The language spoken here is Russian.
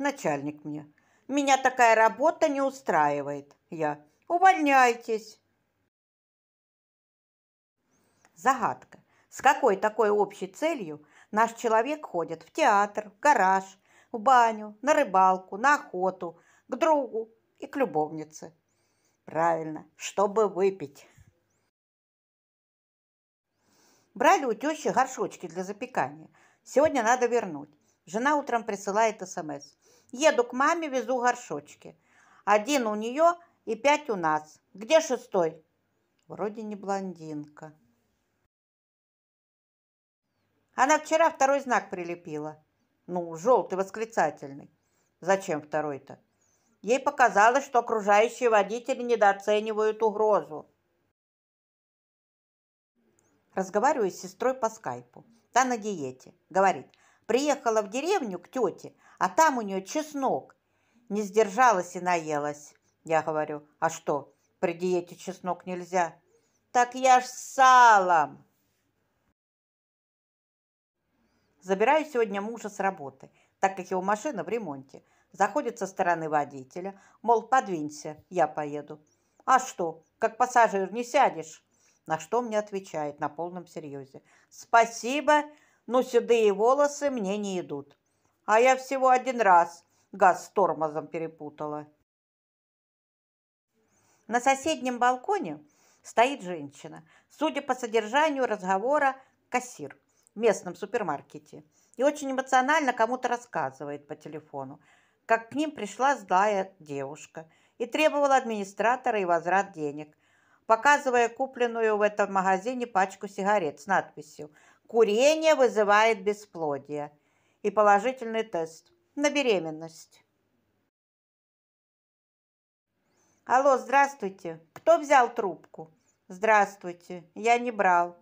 Начальник мне. Меня такая работа не устраивает. Я. Увольняйтесь. Загадка. С какой такой общей целью наш человек ходит в театр, в гараж, в баню, на рыбалку, на охоту, к другу и к любовнице? Правильно, чтобы выпить. Брали у тещи горшочки для запекания. Сегодня надо вернуть. Жена утром присылает СМС – Еду к маме, везу горшочки. Один у нее и пять у нас. Где шестой? Вроде не блондинка. Она вчера второй знак прилепила. Ну, желтый восклицательный. Зачем второй-то? Ей показалось, что окружающие водители недооценивают угрозу. Разговариваю с сестрой по скайпу. Та на диете. Говорит, Приехала в деревню к тете, а там у нее чеснок. Не сдержалась и наелась. Я говорю, а что, при диете чеснок нельзя? Так я ж с салом. Забираю сегодня мужа с работы, так как его машина в ремонте. Заходит со стороны водителя, мол, подвинься, я поеду. А что, как пассажир не сядешь? На что мне отвечает на полном серьезе. Спасибо, но седые волосы мне не идут. А я всего один раз газ с тормозом перепутала. На соседнем балконе стоит женщина, судя по содержанию разговора, кассир в местном супермаркете. И очень эмоционально кому-то рассказывает по телефону, как к ним пришла злая девушка и требовала администратора и возврат денег, показывая купленную в этом магазине пачку сигарет с надписью Курение вызывает бесплодие. И положительный тест на беременность. Алло, здравствуйте. Кто взял трубку? Здравствуйте. Я не брал.